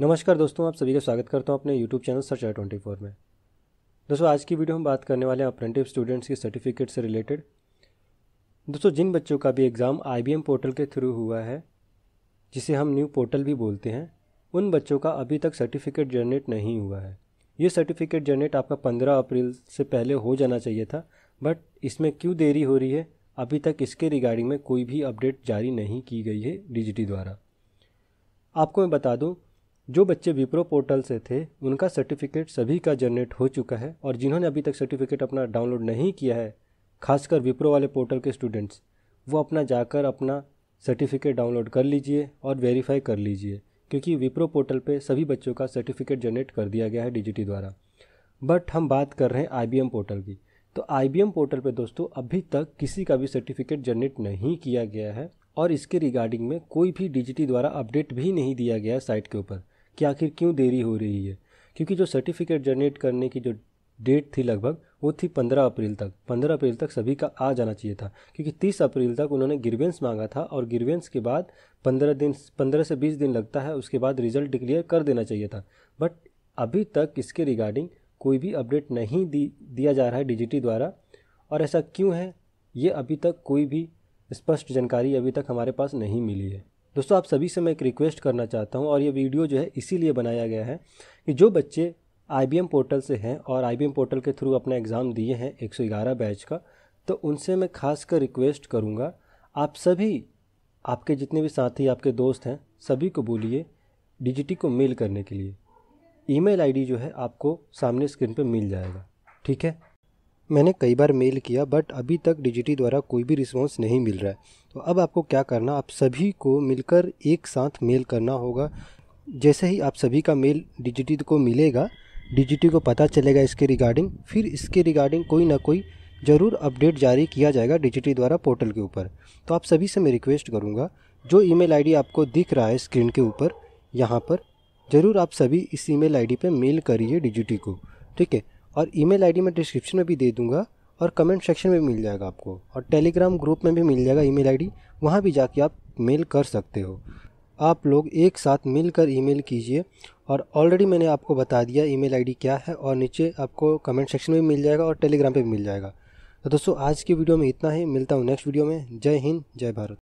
नमस्कार दोस्तों आप सभी का स्वागत करता हूं अपने YouTube channel search R twenty four में दोस्तों आज की वीडियो हम बात करने वाले हैं अप्रेंटिव स्टूडेंट्स के सर्टिफिकेट से रिलेटेड दोस्तों जिन बच्चों का भी एग्ज़ाम आई पोर्टल के थ्रू हुआ है जिसे हम न्यू पोर्टल भी बोलते हैं उन बच्चों का अभी तक सर्टिफिकेट जनरेट नहीं हुआ है ये सर्टिफिकेट जनरेट आपका पंद्रह अप्रैल से पहले हो जाना चाहिए था बट इसमें क्यों देरी हो रही है अभी तक इसके रिगार्डिंग में कोई भी अपडेट जारी नहीं की गई है डी द्वारा आपको मैं बता दूं जो बच्चे विप्रो पोर्टल से थे उनका सर्टिफिकेट सभी का जनरेट हो चुका है और जिन्होंने अभी तक सर्टिफिकेट अपना डाउनलोड नहीं किया है खासकर विप्रो वाले पोर्टल के स्टूडेंट्स वो अपना जाकर अपना सर्टिफिकेट डाउनलोड कर लीजिए और वेरीफाई कर लीजिए क्योंकि विप्रो पोर्टल पे सभी बच्चों का सर्टिफिकेट जनरेट कर दिया गया है डीजीटी द्वारा बट हम बात कर रहे हैं आईबीएम पोर्टल की तो आईबीएम पोर्टल पे दोस्तों अभी तक किसी का भी सर्टिफिकेट जनरेट नहीं किया गया है और इसके रिगार्डिंग में कोई भी डीजीटी द्वारा अपडेट भी नहीं दिया गया है साइट के ऊपर कि आखिर क्यों देरी हो रही है क्योंकि जो सर्टिफिकेट जनरेट करने की जो डेट थी लगभग वो थी पंद्रह अप्रैल तक पंद्रह अप्रैल तक सभी का आ जाना चाहिए था क्योंकि तीस अप्रैल तक उन्होंने गिरवेंस मांगा था और गिरवेंस के बाद पंद्रह दिन पंद्रह से बीस दिन लगता है उसके बाद रिजल्ट डिक्लेयर कर देना चाहिए था बट अभी तक इसके रिगार्डिंग कोई भी अपडेट नहीं दी दिया जा रहा है डीजीटी द्वारा और ऐसा क्यों है ये अभी तक कोई भी स्पष्ट जानकारी अभी तक हमारे पास नहीं मिली है दोस्तों आप सभी से मैं एक रिक्वेस्ट करना चाहता हूँ और ये वीडियो जो है इसीलिए बनाया गया है कि जो बच्चे आई पोर्टल से हैं और आई पोर्टल के थ्रू अपना एग्ज़ाम दिए हैं 111 बैच का तो उनसे मैं खास कर रिक्वेस्ट करूँगा आप सभी आपके जितने भी साथी आपके दोस्त हैं सभी को बोलिए डिजिटी को मेल करने के लिए ईमेल आईडी जो है आपको सामने स्क्रीन पर मिल जाएगा ठीक है मैंने कई बार मेल किया बट अभी तक डिजिटी द्वारा कोई भी रिस्पॉन्स नहीं मिल रहा है तो अब आपको क्या करना आप सभी को मिलकर एक साथ मेल करना होगा जैसे ही आप सभी का मेल डिजिटी को मिलेगा डिजिटी को पता चलेगा इसके रिगार्डिंग फिर इसके रिगार्डिंग कोई ना कोई ज़रूर अपडेट जारी किया जाएगा डिजिटी द्वारा पोर्टल के ऊपर तो आप सभी से मैं रिक्वेस्ट करूँगा जो ईमेल आईडी आपको दिख रहा है स्क्रीन के ऊपर यहाँ पर ज़रूर आप सभी इस ईमेल आईडी पे मेल करिए डिजिटी को ठीक है और ईमेल आईडी मैं डिस्क्रिप्शन में भी दे दूँगा और कमेंट सेक्शन में मिल जाएगा आपको और टेलीग्राम ग्रुप में भी मिल जाएगा ईमेल आईडी वहाँ भी जाके आप मेल कर सकते हो आप लोग एक साथ मिलकर ईमेल कीजिए और ऑलरेडी मैंने आपको बता दिया ईमेल आईडी क्या है और नीचे आपको कमेंट सेक्शन में मिल जाएगा और टेलीग्राम पे भी मिल जाएगा तो दोस्तों आज की वीडियो में इतना ही मिलता हूँ नेक्स्ट वीडियो में जय हिंद जय भारत